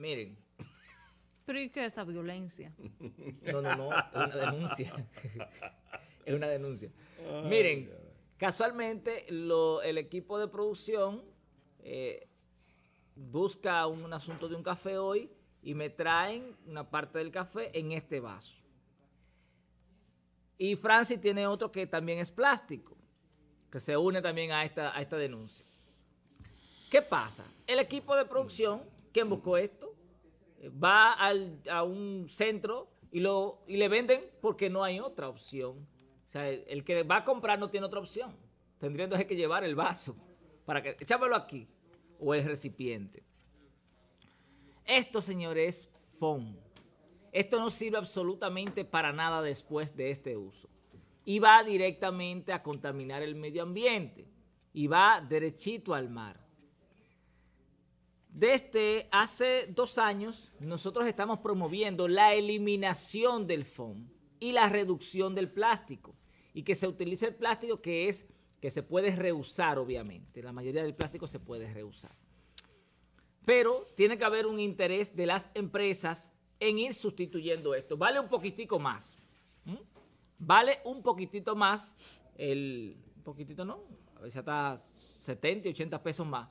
Miren. Pero ¿y qué es esta violencia? No, no, no, es una denuncia. es una denuncia. Miren, casualmente el equipo de producción eh, busca un, asunto de un café hoy y me traen una parte del café en este vaso. Y Francis tiene otro que también es plástico, que se une también a esta, a esta denuncia. ¿Qué pasa? El equipo de producción, ¿quién buscó esto? va a un centro y, lo, y le venden porque no hay otra opción. O sea, el, que va a comprar no tiene otra opción. Tendría que llevar el vaso para que échamelo aquí o el recipiente. Esto, señores, es fondo. Esto no sirve absolutamente para nada después de este uso. Y va directamente a contaminar el medio ambiente. Y va derechito al mar. Desde hace dos años, nosotros estamos promoviendo la eliminación del foam y la reducción del plástico y que se utilice el plástico que es que se puede reusar, obviamente. La mayoría del plástico se puede reusar. Pero tiene que haber un interés de las empresas en ir sustituyendo esto. Vale un poquitico más. Vale un poquitito más el... Un poquitito no, a veces hasta 70, 80 pesos más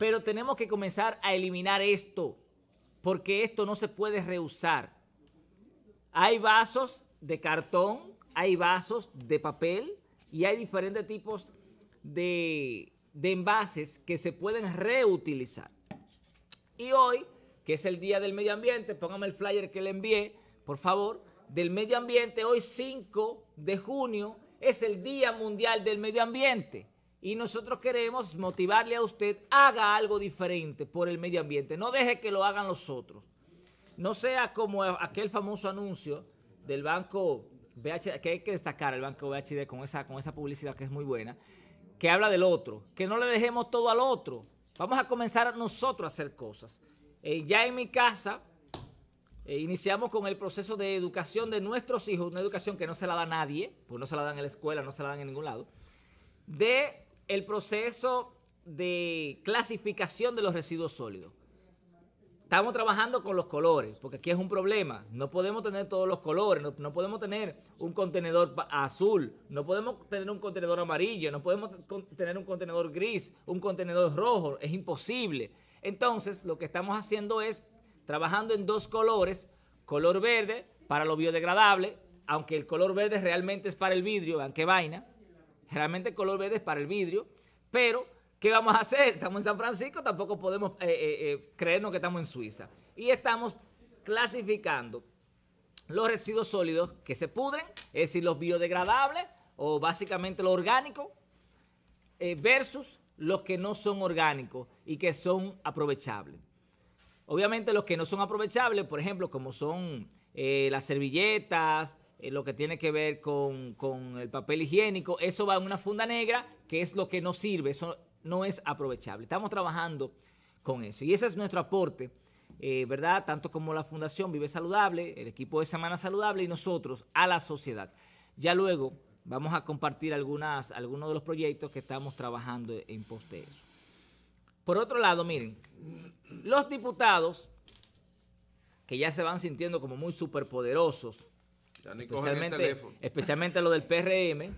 pero tenemos que comenzar a eliminar esto, porque esto no se puede rehusar. Hay vasos de cartón, hay vasos de papel y hay diferentes tipos de, de envases que se pueden reutilizar. Y hoy, que es el Día del Medio Ambiente, póngame el flyer que le envié, por favor, del medio ambiente, hoy 5 de junio es el Día Mundial del Medio Ambiente. Y nosotros queremos motivarle a usted, haga algo diferente por el medio ambiente. No deje que lo hagan los otros. No sea como aquel famoso anuncio del banco BHD, que hay que destacar el banco BHD con esa, con esa publicidad que es muy buena, que habla del otro, que no le dejemos todo al otro. Vamos a comenzar nosotros a hacer cosas. Eh, ya en mi casa eh, iniciamos con el proceso de educación de nuestros hijos, una educación que no se la da a nadie, pues no se la dan en la escuela, no se la dan en ningún lado, de el proceso de clasificación de los residuos sólidos. Estamos trabajando con los colores, porque aquí es un problema. No podemos tener todos los colores, no, podemos tener un contenedor azul, no podemos tener un contenedor amarillo, no podemos tener un contenedor gris, un contenedor rojo, es imposible. Entonces, lo que estamos haciendo es trabajando en dos colores, color verde para lo biodegradable, aunque el color verde realmente es para el vidrio, aunque qué vaina, Generalmente color verde es para el vidrio, pero ¿qué vamos a hacer? Estamos en San Francisco, tampoco podemos eh, eh, eh, creernos que estamos en Suiza. Y estamos clasificando los residuos sólidos que se pudren, es decir, los biodegradables o básicamente lo orgánico, versus los que no son orgánicos y que son aprovechables. Obviamente los que no son aprovechables, por ejemplo, como son las servilletas, eh, lo que tiene que ver con, el papel higiénico, eso va en una funda negra, que es lo que no sirve, eso no es aprovechable. Estamos trabajando con eso. Y ese es nuestro aporte, eh, ¿verdad? Tanto como la Fundación Vive Saludable, el equipo de Semana Saludable y nosotros a la sociedad. Ya luego vamos a compartir algunas, algunos de los proyectos que estamos trabajando en pos de eso. Por otro lado, miren, los diputados que ya se van sintiendo como muy superpoderosos ya ni cogen el teléfono. Especialmente lo del PRM.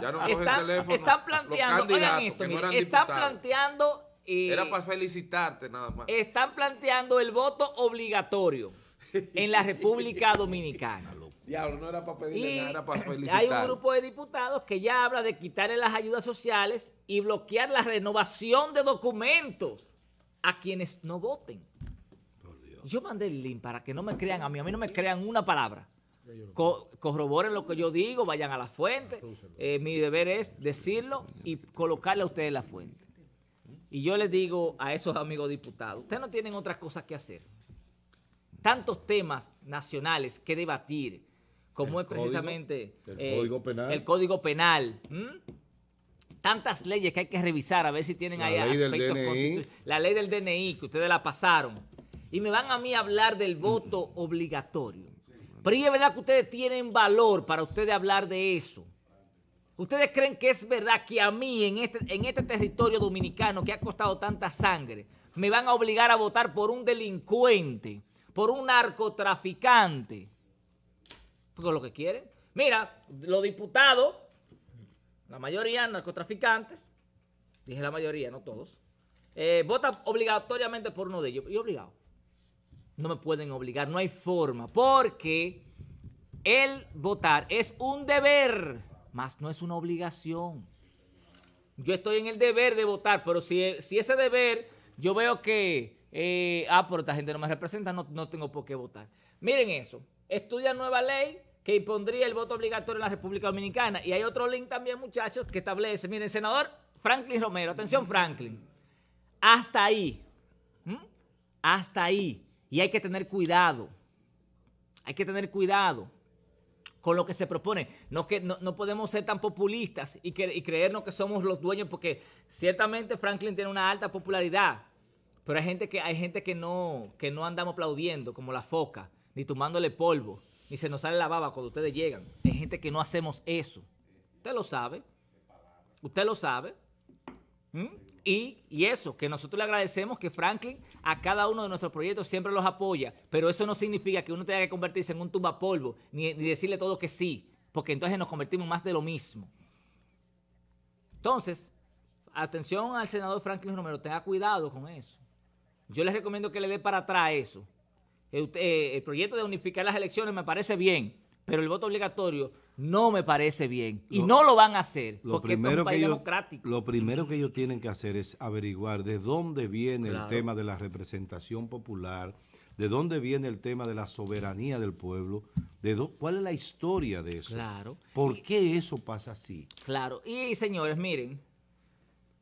ya no cogen están, el teléfono. Están planteando, esto, están planteando. Eh, era para felicitarte nada más. Están planteando el voto obligatorio en la República Dominicana. Diablo, no era para pedirle nada, era para felicitar. Hay un grupo de diputados que ya habla de quitarle las ayudas sociales y bloquear la renovación de documentos a quienes no voten. Yo mandé el link para que no me crean a mí, a mí no me crean una palabra. corroboren lo que yo digo, vayan a la fuente. Ah, eh, mi deber es decirlo y colocarle a ustedes la fuente. Y yo les digo a esos amigos diputados, ustedes no tienen otras cosas que hacer. Tantos temas nacionales que debatir, como es precisamente eh, el, código penal. Tantas leyes que hay que revisar, a ver si tienen ahí aspectos La ley del DNI, que ustedes la pasaron y me van a mí a hablar del voto obligatorio. Pero es verdad que ustedes tienen valor para ustedes hablar de eso. ¿Ustedes creen que es verdad que a mí en este, en este territorio dominicano que ha costado tanta sangre me van a obligar a votar por un delincuente, por un narcotraficante? ¿Por lo que quieren. Mira, los diputados, la mayoría narcotraficantes, dije la mayoría, no todos, eh, votan obligatoriamente por uno de ellos. Y obligado no me pueden obligar, no hay forma, porque el votar es un deber, más no es una obligación. Yo estoy en el deber de votar, pero si, ese deber yo veo que, eh, ah, pero esta gente no me representa, no, tengo por qué votar. Miren eso, estudia nueva ley que impondría el voto obligatorio en la República Dominicana. Y hay otro link también, muchachos, que establece, miren, senador Franklin Romero, atención Franklin, hasta ahí, hasta ahí y hay que tener cuidado. Hay que tener cuidado con lo que se propone. No, que, no, podemos ser tan populistas y, y creernos que somos los dueños, porque ciertamente Franklin tiene una alta popularidad, pero hay gente que, hay gente que, no, no andamos aplaudiendo como la foca, ni tomándole polvo, ni se nos sale la baba cuando ustedes llegan. Hay gente que no hacemos eso. Usted lo sabe. Usted lo sabe. ¿Mm? Y, eso, que nosotros le agradecemos que Franklin a cada uno de nuestros proyectos siempre los apoya, pero eso no significa que uno tenga que convertirse en un tumbapolvo, ni, ni decirle todo que sí, porque entonces nos convertimos más de lo mismo. Entonces, atención al senador Franklin Romero, tenga cuidado con eso. Yo les recomiendo que le dé para atrás eso. el eh, proyecto de unificar las elecciones me parece bien, pero el voto obligatorio no me parece bien. Y no lo van a hacer, lo porque primero es que ellos, democrático. Lo primero que ellos tienen que hacer es averiguar de dónde viene el tema de la representación popular, de dónde viene el tema de la soberanía del pueblo, de cuál es la historia de eso. ¿Por qué eso pasa así? Claro. Y señores, miren,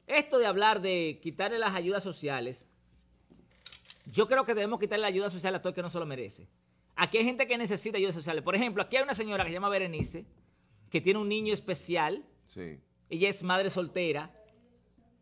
esto de hablar de quitarle las ayudas sociales, yo creo que debemos quitarle la ayuda social a todo el que no se lo merece. Aquí hay gente que necesita ayuda social. Por ejemplo, aquí hay una señora que se llama Berenice, que tiene un niño especial. Sí. Ella es madre soltera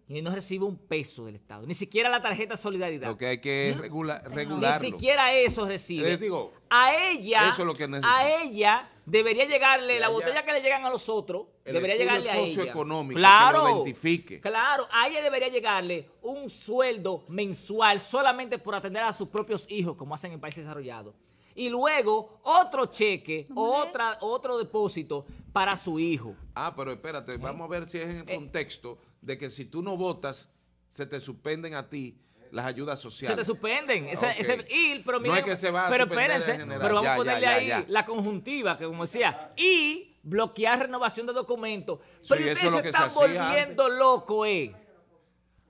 y no recibe un peso del Estado, ni siquiera la tarjeta solidaridad. Lo que hay que mm. regularlo. Ni siquiera eso recibe. Les digo, a ella, que a ella debería llegarle la botella que le llegan a los otros, debería llegarle a ella. socioeconómico claro, que lo identifique. Claro, a ella debería llegarle un sueldo mensual solamente por atender a sus propios hijos, como hacen en países desarrollados y luego otro cheque o otra, otro depósito para su hijo. Ah, pero espérate, vamos a ver si es en el eh. contexto de que si tú no votas, se te suspenden a ti las ayudas sociales. Se te suspenden. ese, y, pero mira no es que se va a Pero espérense, pero vamos a ponerle ahí la conjuntiva, que como decía, y bloquear renovación de documentos. Pero ustedes se están volviendo locos, eh.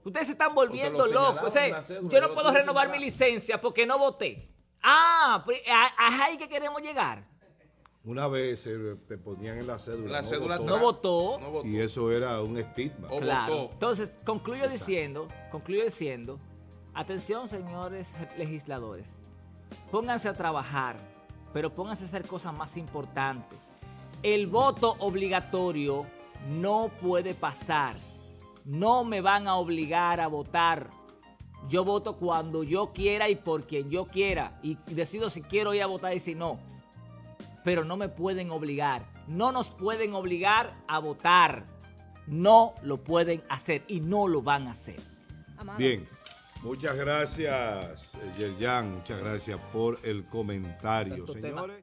Ustedes se están volviendo locos. yo no puedo renovar mi licencia porque no voté. Ah, ¿a ahí que queremos llegar. Una vez eh, te ponían en la cédula. La no cédula votó, Y eso era un estigma. Entonces, concluyo diciendo, concluyo diciendo, atención señores legisladores, pónganse a trabajar, pero pónganse a hacer cosas más importantes. El voto obligatorio no puede pasar. No me van a obligar a votar yo voto cuando yo quiera y por quien yo quiera. Y decido si quiero ir a votar y si no. Pero no me pueden obligar. No nos pueden obligar a votar. No lo pueden hacer y no lo van a hacer. Bien. Muchas gracias, eh, Yerjan. Muchas gracias por el comentario, señores.